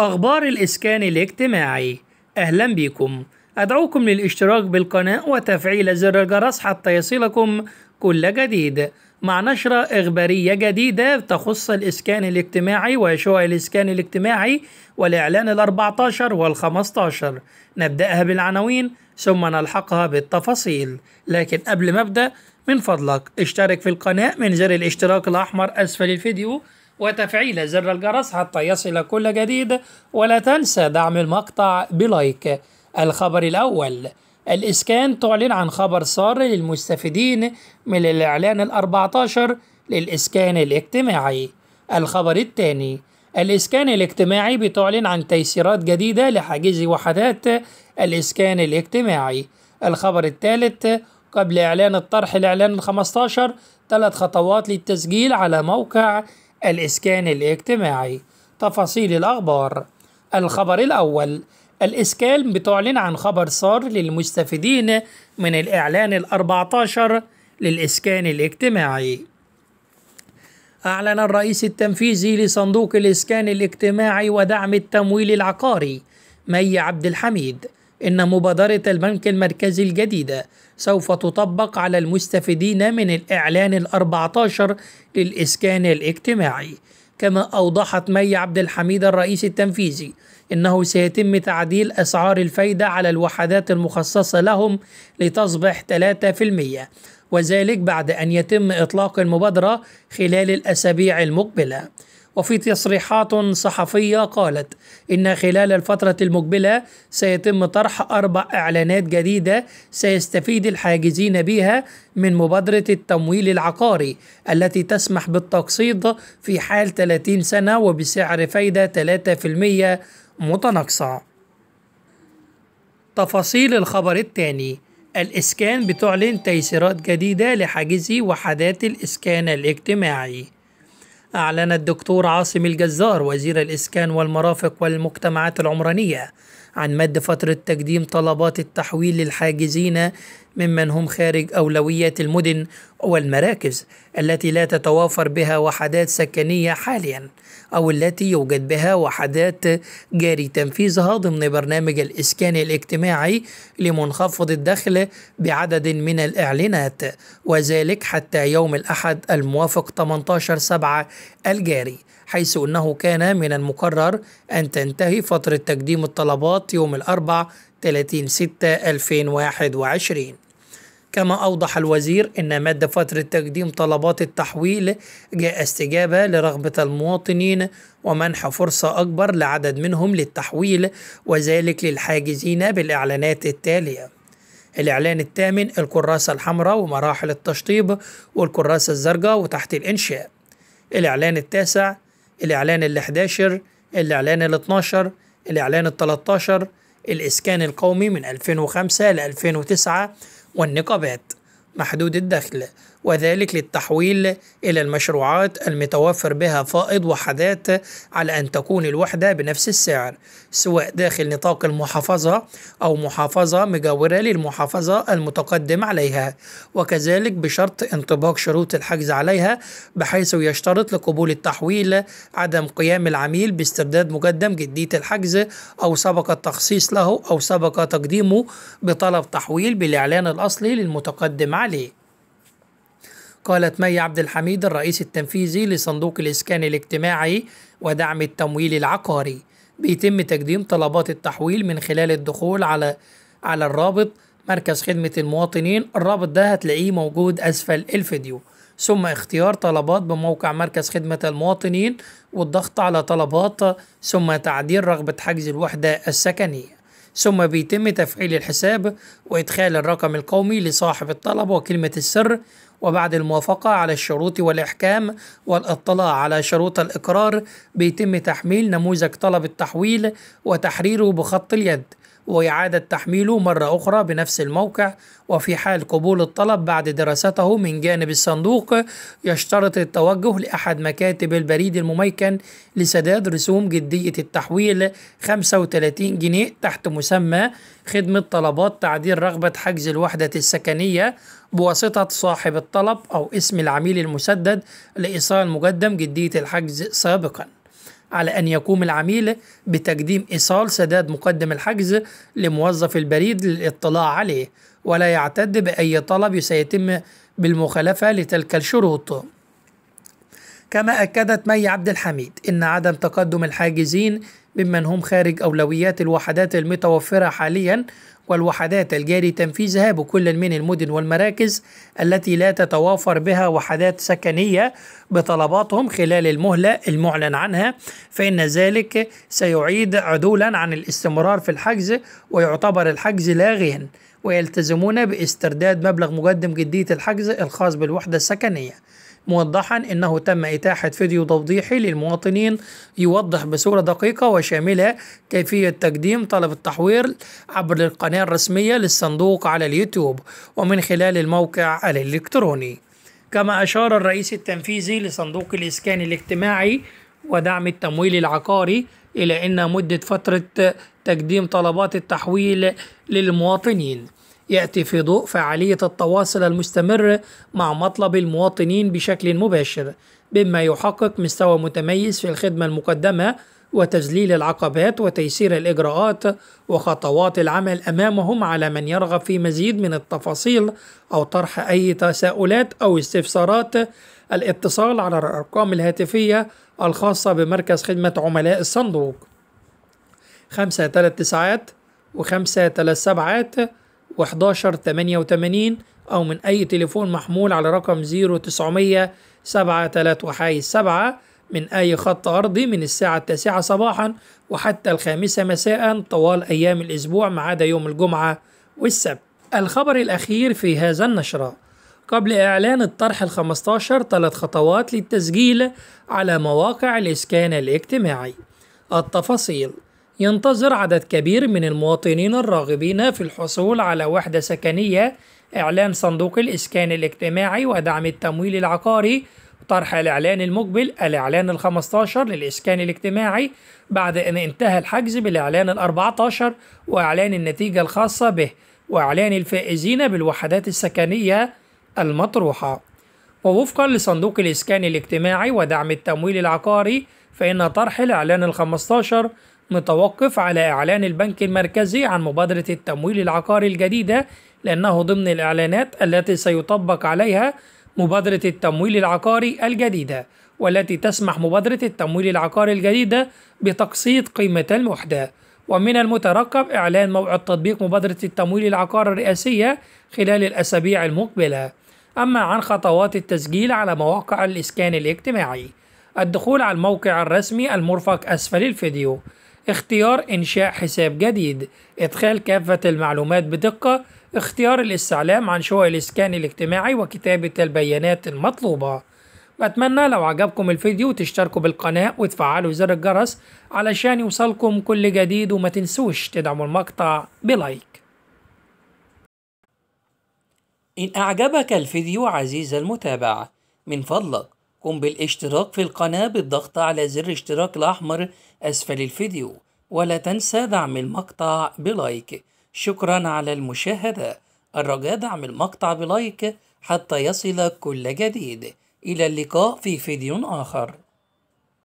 أخبار الإسكان الاجتماعي أهلا بكم أدعوكم للاشتراك بالقناة وتفعيل زر الجرس حتى يصلكم كل جديد مع نشرة إخبارية جديدة تخص الإسكان الاجتماعي وشوع الإسكان الاجتماعي والإعلان ال14 وال15 نبدأها بالعناوين ثم نلحقها بالتفاصيل لكن قبل ما أبدأ من فضلك اشترك في القناة من زر الاشتراك الأحمر أسفل الفيديو وتفعيل زر الجرس حتى يصل كل جديد ولا تنسى دعم المقطع بلايك الخبر الأول الإسكان تعلن عن خبر سار للمستفيدين من الإعلان الأربعتاشر للإسكان الاجتماعي الخبر الثاني الإسكان الاجتماعي بتعلن عن تيسيرات جديدة لحاجز وحدات الإسكان الاجتماعي الخبر الثالث قبل إعلان الطرح الإعلان 15 ثلاث خطوات للتسجيل على موقع الإسكان الاجتماعي تفاصيل الأخبار الخبر الأول الإسكان بتعلن عن خبر صار للمستفيدين من الإعلان ال14 للإسكان الاجتماعي أعلن الرئيس التنفيذي لصندوق الإسكان الاجتماعي ودعم التمويل العقاري مي عبد الحميد إن مبادرة البنك المركزي الجديدة سوف تطبق على المستفيدين من الإعلان الأربعة عشر للإسكان الاجتماعي كما أوضحت مي عبد الحميد الرئيس التنفيذي إنه سيتم تعديل أسعار الفايدة على الوحدات المخصصة لهم لتصبح 3% وذلك بعد أن يتم إطلاق المبادرة خلال الأسابيع المقبلة وفي تصريحات صحفية قالت إن خلال الفترة المقبلة سيتم طرح أربع إعلانات جديدة سيستفيد الحاجزين بها من مبادرة التمويل العقاري التي تسمح بالتقسيط في حال 30 سنة وبسعر فايدة 3% متناقصة تفاصيل الخبر الثاني الإسكان بتعلن تيسيرات جديدة لحاجزي وحدات الإسكان الاجتماعي أعلن الدكتور عاصم الجزار وزير الإسكان والمرافق والمجتمعات العمرانية عن مد فترة تقديم طلبات التحويل للحاجزين ممن هم خارج أولويات المدن والمراكز التي لا تتوافر بها وحدات سكنية حاليا أو التي يوجد بها وحدات جاري تنفيذها ضمن برنامج الإسكان الاجتماعي لمنخفض الدخل بعدد من الإعلانات وذلك حتى يوم الأحد الموافق 18 7 الجاري حيث أنه كان من المقرر أن تنتهي فترة تقديم الطلبات يوم الأربع 30 6 2021 كما أوضح الوزير أن مد فترة تقديم طلبات التحويل جاء استجابة لرغبة المواطنين ومنح فرصة أكبر لعدد منهم للتحويل وذلك للحاجزين بالإعلانات التالية الإعلان الثامن الكراسة الحمراء ومراحل التشطيب والكراسة الزرقاء وتحت الإنشاء الإعلان التاسع الإعلان ال 11 الإعلان ال 12 الإعلان ال 13 الإسكان القومي من 2005 ل 2009 والنقابات محدود الدخل وذلك للتحويل إلى المشروعات المتوفر بها فائض وحدات على أن تكون الوحدة بنفس السعر سواء داخل نطاق المحافظة أو محافظة مجاورة للمحافظة المتقدم عليها وكذلك بشرط انطباق شروط الحجز عليها بحيث يشترط لقبول التحويل عدم قيام العميل باسترداد مقدم جدية الحجز أو سبق التخصيص له أو سبق تقديمه بطلب تحويل بالإعلان الأصلي للمتقدم عليه قالت مي عبد الحميد الرئيس التنفيذي لصندوق الإسكان الاجتماعي ودعم التمويل العقاري بيتم تقديم طلبات التحويل من خلال الدخول على على الرابط مركز خدمة المواطنين الرابط ده هتلاقيه موجود أسفل الفيديو ثم اختيار طلبات بموقع مركز خدمة المواطنين والضغط على طلبات ثم تعديل رغبة حجز الوحدة السكنية ثم بيتم تفعيل الحساب وإدخال الرقم القومي لصاحب الطلب وكلمة السر وبعد الموافقة على الشروط والإحكام والاطلاع على شروط الإقرار بيتم تحميل نموذج طلب التحويل وتحريره بخط اليد وإعادة تحميله مرة أخرى بنفس الموقع وفي حال قبول الطلب بعد دراسته من جانب الصندوق يشترط التوجه لأحد مكاتب البريد المميكن لسداد رسوم جدية التحويل 35 جنيه تحت مسمى خدمة طلبات تعديل رغبة حجز الوحدة السكنية بواسطة صاحب الطلب أو اسم العميل المسدد لإيصال مقدم جدية الحجز سابقاً على أن يقوم العميل بتقديم إيصال سداد مقدم الحجز لموظف البريد للاطلاع عليه ولا يعتد بأي طلب سيتم بالمخالفة لتلك الشروط كما أكدت مي عبد الحميد إن عدم تقدم الحاجزين ممن هم خارج أولويات الوحدات المتوفرة حاليا والوحدات الجاري تنفيذها بكل من المدن والمراكز التي لا تتوافر بها وحدات سكنية بطلباتهم خلال المهلة المعلن عنها فإن ذلك سيعيد عدولا عن الاستمرار في الحجز ويعتبر الحجز لاغيا ويلتزمون باسترداد مبلغ مقدم جدية الحجز الخاص بالوحدة السكنية موضحا أنه تم إتاحة فيديو توضيحي للمواطنين يوضح بصورة دقيقة وشاملة كيفية تقديم طلب التحويل عبر القناة الرسمية للصندوق على اليوتيوب ومن خلال الموقع الإلكتروني كما أشار الرئيس التنفيذي لصندوق الإسكان الاجتماعي ودعم التمويل العقاري إلى أن مدة فترة تقديم طلبات التحويل للمواطنين يأتي في ضوء فعالية التواصل المستمر مع مطلب المواطنين بشكل مباشر مما يحقق مستوى متميز في الخدمة المقدمة وتذليل العقبات وتيسير الإجراءات وخطوات العمل أمامهم على من يرغب في مزيد من التفاصيل أو طرح أي تساؤلات أو استفسارات الاتصال على الأرقام الهاتفية الخاصة بمركز خدمة عملاء الصندوق خمسة ثلاث تسعات وخمسة ثلاث سبعات 11 88 أو من أي تليفون محمول على رقم 0900 73 وحي 7 من أي خط أرضي من الساعة التاسعة صباحا وحتى الخامسة مساء طوال أيام الأسبوع ما عدا يوم الجمعة والسبت الخبر الأخير في هذا النشرة قبل إعلان الطرح ال 15 ثلاث خطوات للتسجيل على مواقع الإسكان الاجتماعي التفاصيل ينتظر عدد كبير من المواطنين الراغبين في الحصول على وحدة سكنية إعلان صندوق الإسكان الاجتماعي ودعم التمويل العقاري طرح الإعلان المقبل الإعلان ال15 للإسكان الاجتماعي بعد أن انتهى الحجز بالإعلان ال14 وإعلان النتيجة الخاصة به وإعلان الفائزين بالوحدات السكنية المطروحة ووفقا لصندوق الإسكان الاجتماعي ودعم التمويل العقاري فإن طرح الإعلان الخمستاشر 15 متوقف على إعلان البنك المركزي عن مبادرة التمويل العقاري الجديدة لأنه ضمن الإعلانات التي سيطبق عليها مبادرة التمويل العقاري الجديدة والتي تسمح مبادرة التمويل العقاري الجديدة بتقسيط قيمة المحدة ومن المترقب إعلان موعد تطبيق مبادرة التمويل العقاري الرئاسية خلال الأسابيع المقبلة أما عن خطوات التسجيل على مواقع الإسكان الاجتماعي الدخول على الموقع الرسمي المرفق أسفل الفيديو اختيار إنشاء حساب جديد إدخال كافة المعلومات بدقة اختيار الاستعلام عن شقق الإسكان الاجتماعي وكتابة البيانات المطلوبة وأتمنى لو عجبكم الفيديو تشتركوا بالقناة وتفعلوا زر الجرس علشان يوصلكم كل جديد وما تنسوش تدعموا المقطع بلايك إن أعجبك الفيديو عزيز المتابع من فضلك قم بالاشتراك في القناة بالضغط على زر اشتراك الأحمر أسفل الفيديو ولا تنسى دعم المقطع بلايك شكرا على المشاهدة الرجاء دعم المقطع بلايك حتى يصلك كل جديد إلى اللقاء في فيديو آخر